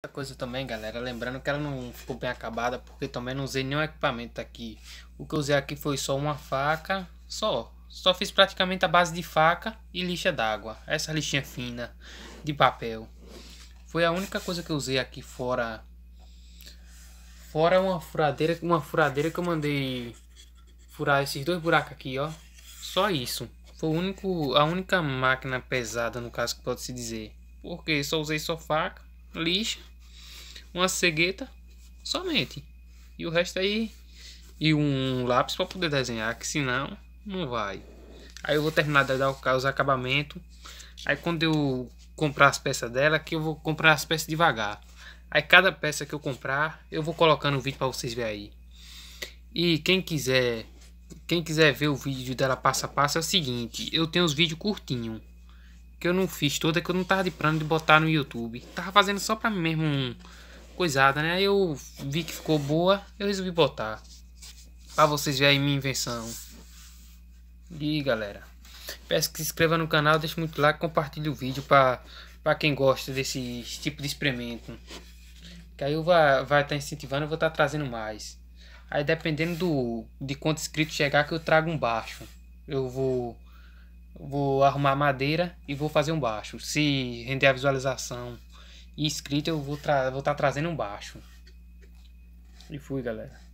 Outra coisa também, galera, lembrando que ela não ficou bem acabada porque também não usei nenhum equipamento aqui. O que eu usei aqui foi só uma faca, só. Só fiz praticamente a base de faca e lixa d'água. Essa lixinha fina de papel. Foi a única coisa que eu usei aqui fora fora uma furadeira, uma furadeira que eu mandei furar esses dois buracos aqui, ó. Só isso. Foi o único, a única máquina pesada, no caso que pode se dizer. Porque só usei só faca lixa, uma cegueta somente. E o resto aí e um lápis para poder desenhar, que senão não vai. Aí eu vou terminar de dar os acabamentos. Aí quando eu comprar as peças dela, que eu vou comprar as peças devagar. Aí cada peça que eu comprar, eu vou colocando o vídeo para vocês verem aí. E quem quiser, quem quiser ver o vídeo dela passo a passo é o seguinte, eu tenho os vídeos curtinhos que eu não fiz toda, é que eu não tava de plano de botar no YouTube. Tava fazendo só pra mim mesmo um coisada, né? Aí eu vi que ficou boa, eu resolvi botar. Pra vocês verem minha invenção. E galera, peço que se inscreva no canal, deixe muito like, compartilhe o vídeo pra, pra quem gosta desse tipo de experimento. Que aí eu vai estar tá incentivando, eu vou estar tá trazendo mais. Aí dependendo do, de quanto inscrito chegar que eu trago um baixo. Eu vou vou arrumar madeira e vou fazer um baixo. Se render a visualização e escrita, eu vou estar tra tá trazendo um baixo. E fui, galera.